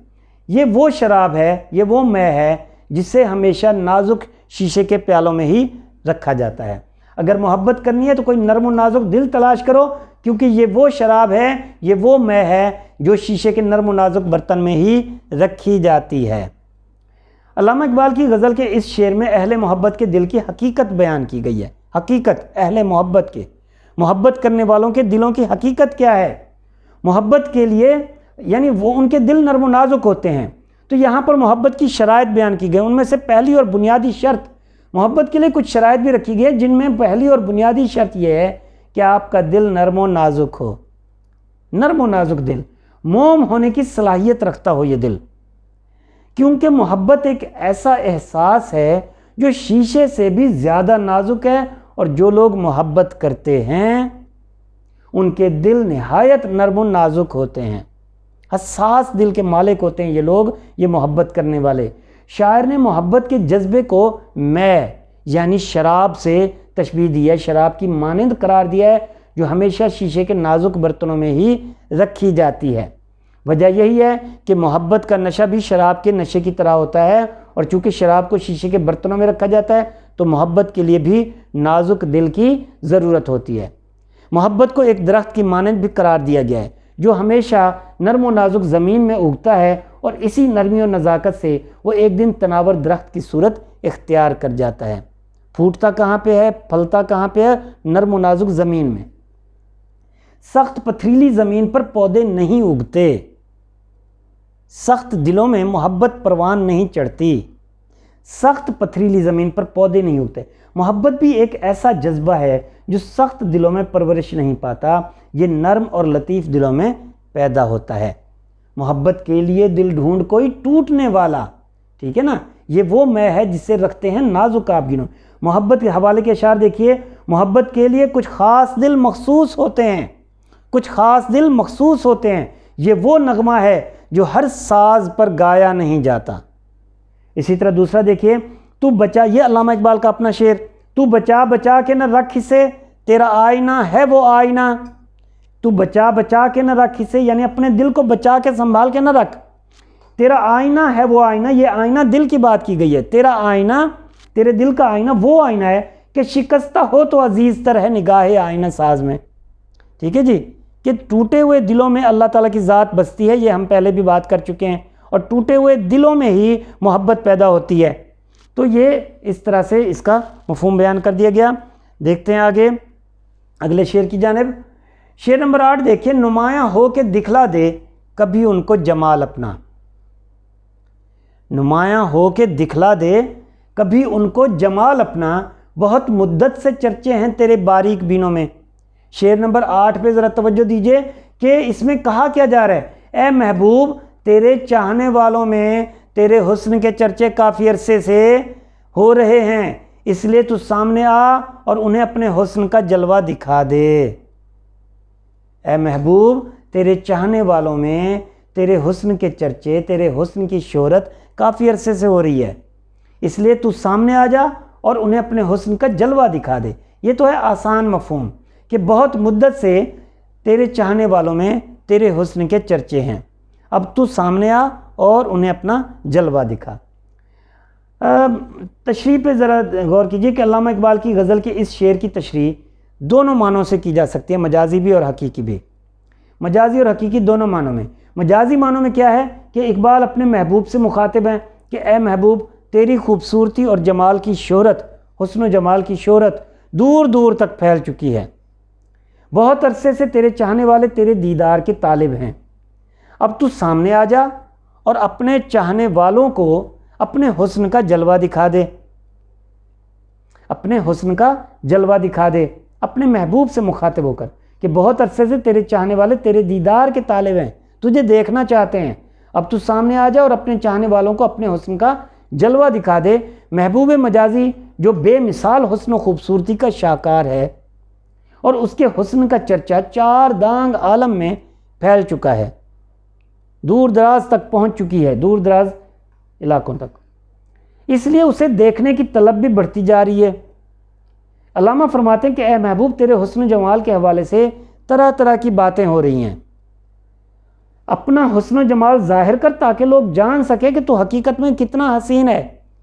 ये वो शराब है ये वो मैं है जिसे हमेशा नाजुक शीशे के प्यालों में ही रखा जाता है अगर मोहब्बत करनी है तो कोई नरम नाजुक दिल तलाश करो क्योंकि ये वो शराब है ये वो मैं है जो शीशे के नरम नाजुक बर्तन में ही रखी जाती है अलामा इकबाल की गज़ल के इस शेर में अहल मोहब्बत के दिल की हकीकत बयान की गई है हकीकत अहल मोहब्बत के मोहब्बत करने वालों के दिलों की हकीकत क्या है मोहब्बत के लिए यानी वो उनके दिल नरम नाजुक होते हैं तो यहाँ पर मोहब्बत की शरात बयान की गई उनमें से पहली और बुनियादी शर्त मोहब्बत के लिए कुछ शरात भी रखी गई है जिनमें पहली और बुनियादी शर्त यह है कि आपका दिल नरम व नाजुक हो नरम व नाजुक दिल मोम होने की सलाहियत रखता हो ये दिल क्योंकि मोहब्बत एक ऐसा एहसास है जो शीशे से भी ज़्यादा नाजुक है और जो लोग मोहब्बत करते हैं उनके दिल नहायत नरम नाजुक होते हैं हसास दिल के मालिक होते हैं ये लोग ये मोहब्बत करने वाले शायर ने मोहब्बत के जज्बे को मैं यानी शराब से तशबी दी है शराब की मानंद करार दिया है जो हमेशा शीशे के नाजुक बर्तनों में ही रखी जाती है वजह यही है कि मोहब्बत का नशा भी शराब के नशे की तरह होता है और चूँकि शराब को शीशे के बर्तनों में रखा जाता है तो मोहब्बत के लिए भी नाजुक दिल की ज़रूरत होती है मोहब्बत को एक दरख्त की मानंद भी करार दिया गया है जो हमेशा नरम व नाजुक ज़मीन में उगता है और इसी नरमी और नज़ाकत से वो एक दिन तनावर दरख्त की सूरत इख्तियार कर जाता है फूटता कहाँ पे है फलता कहाँ पे है नरम नाजुक ज़मीन में सख्त पथरीली ज़मीन पर पौधे नहीं उगते सख्त दिलों में मोहब्बत परवान नहीं चढ़ती सख्त पथरीली ज़मीन पर पौधे नहीं उगते मोहब्बत भी एक ऐसा जज्बा है जो सख्त दिलों में परवरिश नहीं पाता ये नरम और लतीफ़ दिलों में पैदा होता है मोहब्बत के लिए दिल ढूंढ कोई टूटने वाला ठीक है ना ये वो मैं है जिसे रखते हैं नाजुक आप गिनों मोहब्बत के हवाले के अशार देखिए मोहब्बत के लिए कुछ ख़ास दिल मखसूस होते हैं कुछ ख़ास दिल मखसूस होते हैं ये वो नगमा है जो हर साज पर गाया नहीं जाता इसी तरह दूसरा देखिए तू बचा ये अलामा इकबाल का अपना शेर तू बचा बचा के न रख इसे तेरा आईना है वो आईना तू बचा बचा के न रख इसे यानी अपने दिल को बचा के संभाल के न रख तेरा आईना है वो आईना ये आईना दिल की बात की गई है तेरा आईना तेरे दिल का आईना वो आईना है कि शिकस्ता हो तो अजीज़ तर है निगाह आईना साज में ठीक है जी कि टूटे हुए दिलों में अल्लाह ताला की ज़ात बसती है ये हम पहले भी बात कर चुके हैं और टूटे हुए दिलों में ही मोहब्बत पैदा होती है तो ये इस तरह से इसका मफहम बयान कर दिया गया देखते हैं आगे अगले शेर की जानब शेर नंबर आठ देखिए नुमायाँ हो के दिखला दे कभी उनको जमाल अपना नुमायाँ हो के दिखला दे कभी उनको जमाल अपना बहुत मुद्दत से चर्चे हैं तेरे बारीक बीनों में शेर नंबर आठ पे ज़रा तवज्जो दीजिए कि इसमें कहा क्या जा रहा है ए महबूब तेरे चाहने वालों में तेरे हुस्न के चर्चे काफ़ी अरसे से हो रहे हैं इसलिए तू सामने आ और उन्हें अपने हुस्न का जलवा दिखा दे ए महबूब तेरे चाहने वालों में तेरे हुस्न के चर्चे तेरे हुस्न की शोहरत काफ़ी अरसे से हो रही है इसलिए तू सामने आ जा और उन्हें अपने हुस्न का जलवा दिखा दे ये तो है आसान मफहम कि बहुत मुद्दत से तेरे चाहने वालों में तेरे हुस्न के चर्चे हैं अब तू सामने आ और उन्हें अपना जलवा दिखा तशरी पे ज़रा गौर कीजिए कि अलामा इकबाल की गज़ल के इस शेर की तशरी दोनों मानों से की जा सकती है मजाजी भी और हकीकी भी मजाजी और हकीकी दोनों मानों में मजाजी मानों में क्या है कि इकबाल अपने महबूब से मुखातिब हैं कि ए महबूब तेरी खूबसूरती और जमाल की शहरत हसन जमाल की शहरत दूर दूर तक फैल चुकी है बहुत अरसे से तेरे चाहने वाले तेरे दीदार के तालिब हैं अब तू सामने आ जा और अपने चाहने वालों को अपने हुस्न का जलवा दिखा दे अपने हुस्न का जलवा दिखा दे अपने महबूब से मुखातिब होकर कि बहुत अरसे से तेरे चाहने वाले तेरे दीदार के तालिब हैं तुझे देखना चाहते हैं अब तू सामने आ जा और अपने चाहने वालों को अपने हुस्न का जलवा दिखा दे महबूब मजाजी जो बेमिसाल हुस्न खूबसूरती का शाकार है और उसके हुस्न का चर्चा चार दांग आलम में फैल चुका है दूर दराज तक पहुंच चुकी है दूर दराज इलाकों तक इसलिए उसे देखने की तलब भी बढ़ती जा रही है अलामा फरमाते हैं कि ए महबूब तेरे हसन जमाल के हवाले से तरह तरह की बातें हो रही हैं अपना हसन जमाल ज़ाहिर कर ताकि लोग जान सकें कि तू हकीकत में कितना हसीन है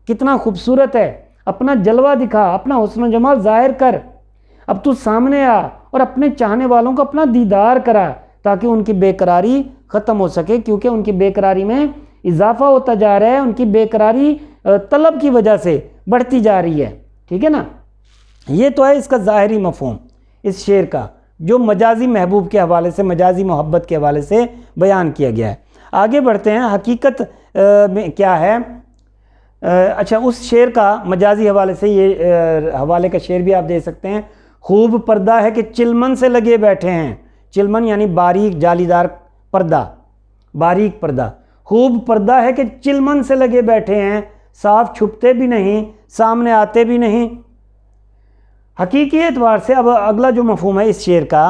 कितना खूबसूरत है अपना जलवा दिखा अपना हसन जमाल ज़ाहिर कर अब तू सामने आ और अपने चाहने वालों को अपना दीदार करा ताकि उनकी बेकरारी ख़त्म हो सके क्योंकि उनकी बेकरारी में इजाफा होता जा रहा है उनकी बेकरारी तलब की वजह से बढ़ती जा रही है ठीक है ना ये तो है इसका ज़ाहरी मफहम इस शेर का जो मजाजी महबूब के हवाले से मजाजी मोहब्बत के हवाले से बयान किया गया है आगे बढ़ते हैं हकीकत में क्या है अच्छा उस शेर का मजाजी हवाले से ये हवाले का शेर भी आप दे सकते हैं खूब पर्दा है कि चिलमन से लगे बैठे हैं चिलमन यानी बारीक जालीदार पर्दा बारीक पर्दा खूब पर्दा है कि चिलमन से लगे बैठे हैं साफ छुपते भी नहीं सामने आते भी नहीं हकीकी एतबार से अब अगला जो मफहम है इस शेर का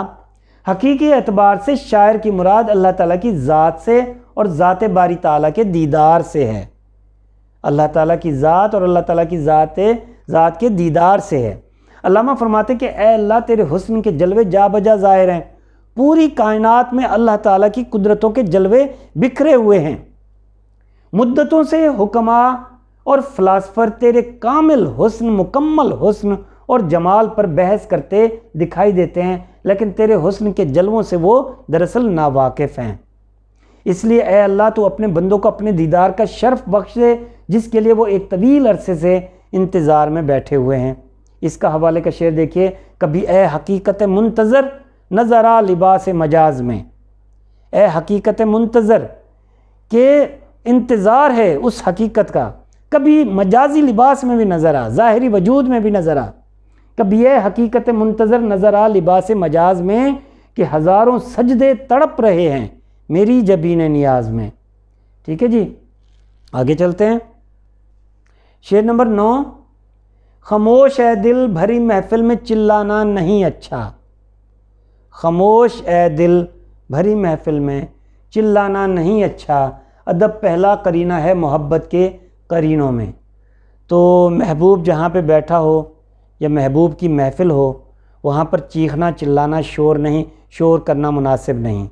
हकीकी एतबार से शायर की मुराद अल्लाह ताला की ज़ात से और ज़ात बारी ताला के दीदार से है अल्लाह ताला की ज़ात और अल्लाह ताला की ज़ात ज़ात के दीदार से है अल्लामा फरमाते कि ए अल्लाह तेरे हुस्न के जलवे जा बजा ज़ाहिर हैं पूरी कायनात में अल्लाह ताला की कुदरतों के जलवे बिखरे हुए हैं मुद्दतों से हुक्मा और फलासफर तेरे कामिल हुस्न मुकम्मल हुस्न और जमाल पर बहस करते दिखाई देते हैं लेकिन तेरे हुस्न के जलवों से वो दरअसल नावाकिफ़ हैं इसलिए ए अल्लाह तो अपने बंदों को अपने दीदार का शर्फ बख्श दे जिसके लिए वो एक तवील अरसे से इंतज़ार में बैठे हुए हैं इसका हवाले का शेर देखिए कभी ए हकीकत मुंतज़र नज़रा लिबास मजाज में ए हकीकत मुंतज़र के इंतज़ार है उस हकीकत का कभी मजाजी लिबास में भी नज़र आ ज़ाहरी वजूद में भी नज़र आ कभी ए हकीकत मुंतज़र नज़र आ लिबास मजाज में कि हज़ारों सजदे तड़प रहे हैं मेरी जबीन नियाज में ठीक है जी आगे चलते हैं शेर नंबर नौ खामोश है दिल भरी महफिल में चिल्लाना नहीं अच्छा खामोश ए दिल भरी महफिल में चिल्लाना नहीं अच्छा अदब पहला करीना है मोहब्बत के करीनों में तो महबूब जहाँ पे बैठा हो या महबूब की महफिल हो वहाँ पर चीखना चिल्लाना शोर नहीं शोर करना मुनासिब नहीं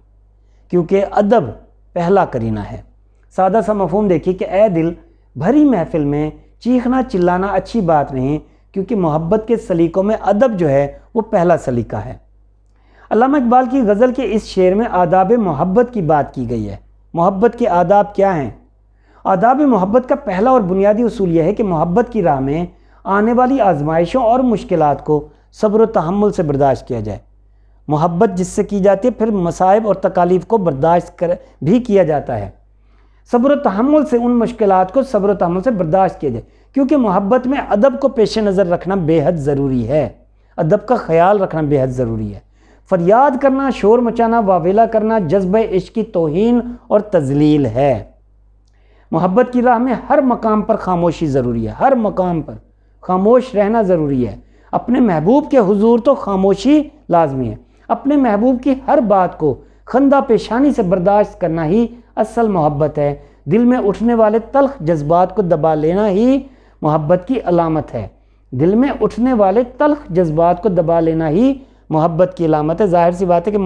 क्योंकि अदब पहला करीना है सादा सा मफहम देखिए कि ए दिल भरी महफिल में चीखना चिल्लाना अच्छी बात नहीं क्योंकि मोहब्बत के सलीकों में अदब जो है वो पहला सलीका है अलामा इकबाल की गज़ल के इस शेर में आदाब मोहब्बत की बात की गई है मोहब्बत के आदाब क्या हैं आदाब मोहब्बत का पहला और बुनियादी असूल यह है कि मोहब्बत की राह में आने वाली आजमाइशों और मुश्किल को सब्र तहमुल से बर्दाश्त किया जाए मोहब्बत जिससे की जाती है फिर मसाइब और तकालीफ को बर्दाश्त कर भी किया जाता है सब्र तहमुल से उन मुश्किल को सब्र तहमुल से बर्दाश्त किया जाए क्योंकि मोहब्बत में अदब को पेश नज़र रखना बेहद ज़रूरी है अदब का ख्याल रखना बेहद ज़रूरी है फरियाद करना शोर मचाना वावेला करना जज्ब इश्क की तोहन और तजलील है मोहब्बत की राह में हर मकाम पर खामोशी ज़रूरी है हर मकाम पर खामोश रहना ज़रूरी है अपने महबूब के हुजूर तो खामोशी लाजमी है अपने महबूब की हर बात को खंदा पेशानी से बर्दाश्त करना ही असल मोहब्बत है दिल में उठने वाले तलख जज्बात को दबा लेना ही मोहब्बत की अलामत है दिल में उठने वाले तलख जज्बात को दबा लेना ही मोहब्बत की अलामत है ज़ाहिर सी बात है कि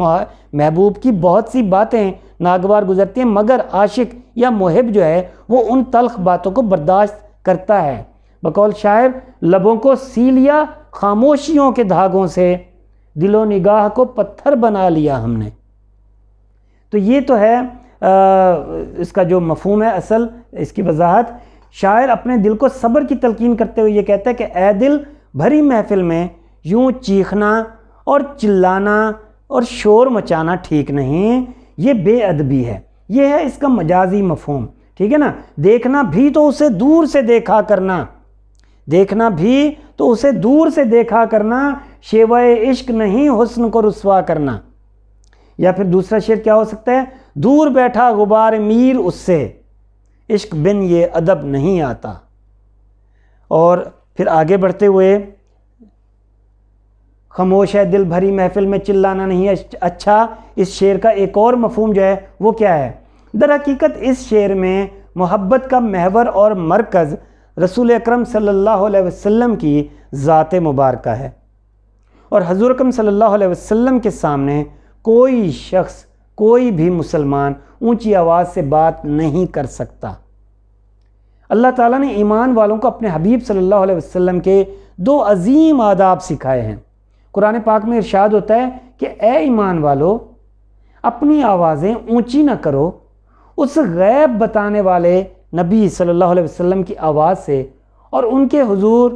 महबूब की बहुत सी बातें नागवार गुजरती हैं मगर आशिक या मुहब जो है वो उन तलख बातों को बर्दाश्त करता है बकौल शायर लबों को सी लिया खामोशियों के धागों से दिलो निगाह को पत्थर बना लिया हमने तो ये तो है आ, इसका जो मफहम है असल इसकी वजाहत शायर अपने दिल को सब्र की तलकीन करते हुए ये कहता है कि ए दिल भरी महफिल में यूँ चीखना और चिल्लाना और शोर मचाना ठीक नहीं ये बेअदबी है ये है इसका मजाजी मफहम ठीक है ना देखना भी तो उसे दूर से देखा करना देखना भी तो उसे दूर से देखा करना शेवाए इश्क नहीं हुस्न को रसवा करना या फिर दूसरा शेर क्या हो सकता है दूर बैठा गुबार मीर उससे इश्क बिन ये अदब नहीं आता और फिर आगे बढ़ते हुए खामोश है दिल भरी महफिल में चिल्लाना नहीं है अच्छा इस शेर का एक और मफहम जो है वो क्या है दर हकीकत इस शेर में मोहब्बत का महवर और मरकज़ रसूल अक्रम सम की ज़ात मुबारक है और हजूर अक्रम सल्लल्लाहु के सामने कोई शख्स कोई भी मुसलमान ऊंची आवाज़ से बात नहीं कर सकता अल्लाह ताला ने ईमान वालों को अपने हबीब सल्लल्लाहु अलैहि वसल्लम के दो अजीम आदाब सिखाए हैं कुरान पाक में इरशाद होता है कि ए ईमान वालो अपनी आवाज़ें ऊंची ना करो उस गैब बताने वाले नबी सल्लल्लाहु अलैहि वसल्लम की आवाज़ से और उनके हुजूर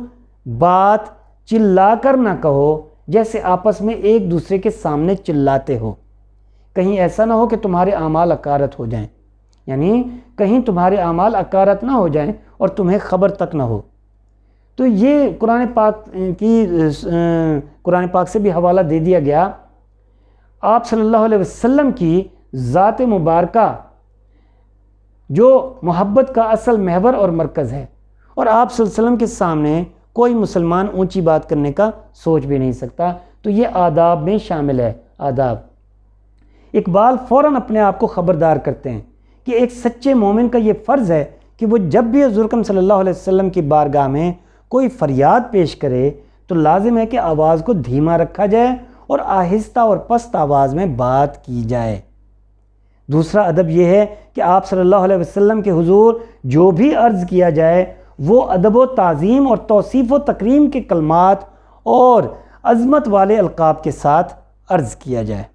बात चिल्ला कर ना कहो जैसे आपस में एक दूसरे के सामने चिल्लाते हो कहीं ऐसा ना हो कि तुम्हारे अमाल अकारत हो जाएं यानी कहीं तुम्हारे अमाल अकारत ना हो जाएं और तुम्हें ख़बर तक ना हो तो ये कुरान पाक की कुरान पाक से भी हवाला दे दिया गया आप सल्लल्लाहु अलैहि वसल्लम की ज़ात मुबारक जो मोहब्बत का असल महवर और मरकज़ है और आप वसल्लम के सामने कोई मुसलमान ऊंची बात करने का सोच भी नहीं सकता तो ये आदाब में शामिल है आदाब इकबाल फौरन अपने आप को ख़बरदार करते हैं कि एक सच्चे मोमिन का ये फ़र्ज़ है कि वो जब भी हजूरकम सल्लल्लाहु अलैहि वसल्लम की बारगाह में कोई फरियाद पेश करे तो लाजिम है कि आवाज़ को धीमा रखा जाए और आहिस्ता और पस्त आवाज़ में बात की जाए दूसरा अदब यह है कि आप सल्लल्लाहु अलैहि वसल्लम के हुजूर जो भी अर्ज़ किया जाए वो अदब व तज़ीम और तोसीफ़ व तकरीम के कलमात और अजमत वाले अलकाब के साथ अर्ज़ किया जाए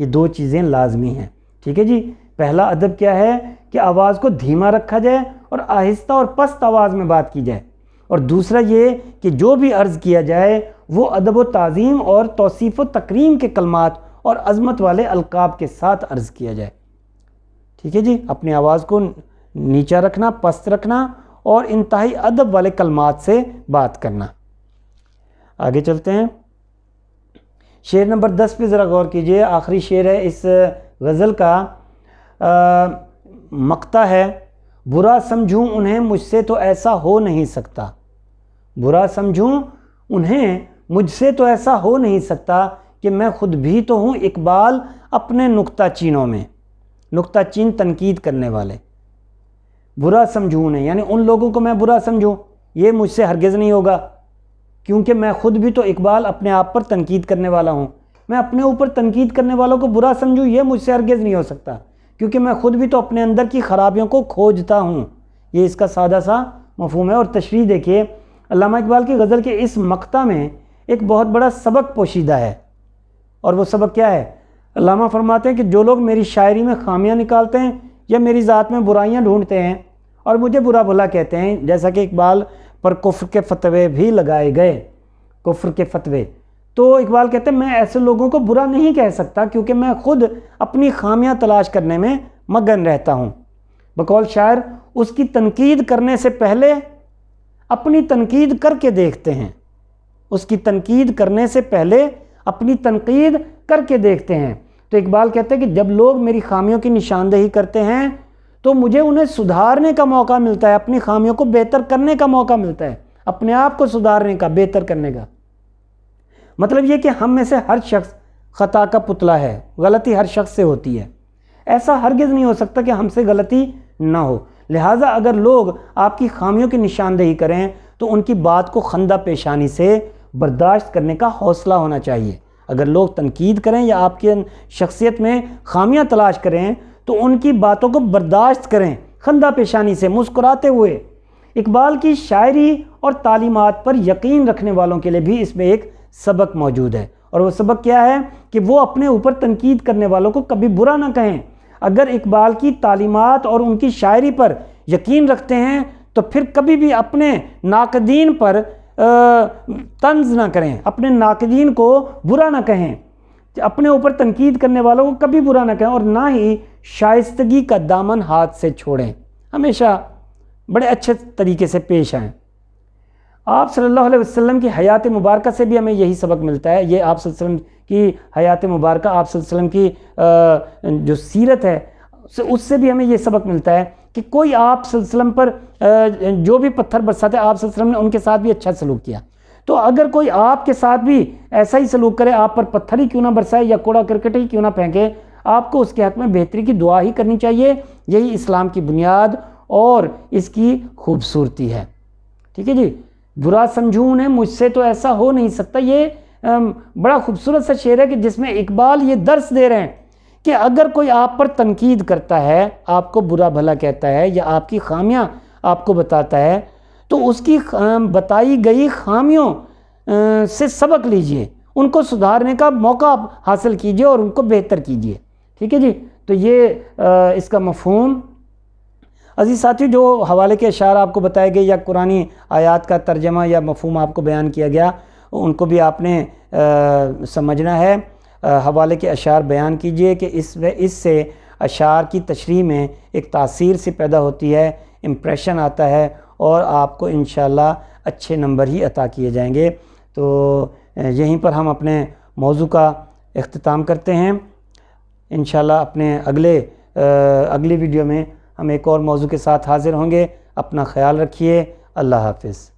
ये दो चीज़ें लाजमी हैं ठीक है जी पहला अदब क्या है कि आवाज़ को धीमा रखा जाए और आहिस्ता और पस्त आवाज़ में बात की जाए और दूसरा ये कि जो भी अर्ज़ किया जाए वो अदब व तज़ीम और तोसीफ़ व तकरीम के कलमात और अजमत वाले अलकाब के साथ अर्ज़ किया जाए ठीक है जी अपनी आवाज़ को नीचा रखना पस्त रखना और इंतहाई अदब वाले कलमात से बात करना आगे चलते हैं शेर नंबर दस पे ज़रा गौर कीजिए आखिरी शेर है इस गज़ल का मकता है बुरा समझूं उन्हें मुझसे तो ऐसा हो नहीं सकता बुरा समझूं उन्हें मुझसे तो ऐसा हो नहीं सकता कि मैं खुद भी तो हूँ इकबाल अपने नुकता चीनों में नुकता चीन तनकीद करने वाले बुरा समझूं उन्हें यानी उन लोगों को मैं बुरा समझूं ये मुझसे हरगज़ नहीं होगा क्योंकि मैं ख़ुद भी तो इकबाल अपने आप पर तनकीद करने वाला हूँ मैं अपने ऊपर तनकीद करने वालों को बुरा समझूँ ये मुझसे हरगज़ नहीं हो सकता क्योंकि मैं ख़ुद भी तो अपने अंदर की ख़राबियों को खोजता हूँ ये इसका सादा सा मफहम है और तशरी देखिए अलामा इकबाल की गज़ल के इस मकता में एक बहुत बड़ा सबक पोशीदा है और वो सबक क्या है अलामा फरमाते हैं कि जो लोग मेरी शायरी में खामियां निकालते हैं या मेरी ज़ात में बुराइयां ढूंढते हैं और मुझे बुरा भला कहते हैं जैसा कि इकबाल पर कुफ्र के फतवे भी लगाए गए कुफ्र के फतवे तो इकबाल कहते हैं मैं ऐसे लोगों को बुरा नहीं कह सकता क्योंकि मैं खुद अपनी ख़ामियाँ तलाश करने में मगन रहता हूँ बकौल शायर उसकी तनकीद करने से पहले अपनी तनकीद करके देखते हैं उसकी तनकीद करने से पहले अपनी तनकीद करके देखते हैं तो इकबाल कहते हैं कि जब लोग मेरी खामियों की निशानदेही करते हैं तो मुझे उन्हें सुधारने का मौका मिलता है अपनी खामियों को बेहतर करने का मौका मिलता है अपने आप को सुधारने का बेहतर करने का मतलब ये कि हम में से हर शख्स ख़ता का पुतला है गलती हर शख्स से होती है ऐसा हरगिज़ नहीं हो सकता कि हमसे गलती ना हो लिहाजा अगर लोग आपकी खामियों की निशानदेही करें तो उनकी बात को खंदा पेशानी से बर्दाश्त करने का हौसला होना चाहिए अगर लोग तनकीद करें या आपकी शख्सियत में खामियां तलाश करें तो उनकी बातों को बर्दाश्त करें खंदा पेशानी से मुस्कुराते हुए इकबाल की शायरी और तालीमत पर यकीन रखने वालों के लिए भी इसमें एक सबक मौजूद है और वो सबक क्या है कि वो अपने ऊपर तनकीद करने वालों को कभी बुरा ना कहें अगर इकबाल की तालीमत और उनकी शायरी पर यकीन रखते हैं तो फिर कभी भी अपने नाकदीन पर तंज ना करें अपने नाकदीन को बुरा ना कहें अपने ऊपर तनकीद करने वालों को कभी बुरा ना कहें और ना ही शाइस्तगी का दामन हाथ से छोड़ें हमेशा बड़े अच्छे तरीके से पेश आएँ आप सल्लल्लाहु अलैहि वसल्लम की हयात मुबारक से भी हमें यही सबक मिलता है ये आप वसल्लम की हयात मुबारक आप वसल्लम की जो सीरत है उससे भी हमें ये सबक मिलता है कि कोई आप वसल्लम पर जो भी पत्थर बरसाते आप वसल्लम ने उनके साथ भी अच्छा सलूक किया तो अगर कोई आपके साथ भी ऐसा ही सलूक करे आप पर पत्थर ही क्यों ना बरसाए या कोड़ा क्रिकेट ही क्यों ना फेंके आपको उसके हक में बेहतरी की दुआ ही करनी चाहिए यही इस्लाम की बुनियाद और इसकी खूबसूरती है ठीक है जी बुरा समझू उन्हें मुझसे तो ऐसा हो नहीं सकता ये बड़ा खूबसूरत सा शेर है कि जिसमें इकबाल ये दर्स दे रहे हैं कि अगर कोई आप पर तनकीद करता है आपको बुरा भला कहता है या आपकी खामियां आपको बताता है तो उसकी बताई गई खामियों से सबक लीजिए उनको सुधारने का मौका हासिल कीजिए और उनको बेहतर कीजिए ठीक है जी तो ये इसका मफहम अजीज़ साथियों जो हवाले के अशार आपको बताए गए या कुरानी आयात का तर्जमा या मफहम आपको बयान किया गया उनको भी आपने आ, समझना है आ, हवाले के अशार बयान कीजिए कि इस इससे अशार की तशरी में एक तासीर से पैदा होती है इम्प्रेशन आता है और आपको इन अच्छे नंबर ही अता किए जाएंगे तो यहीं पर हम अपने मौजू का अख्ताम करते हैं इन अपने अगले आ, अगली वीडियो में हम एक और मौजू के साथ हाज़िर होंगे अपना ख्याल रखिए अल्लाह हाफिज़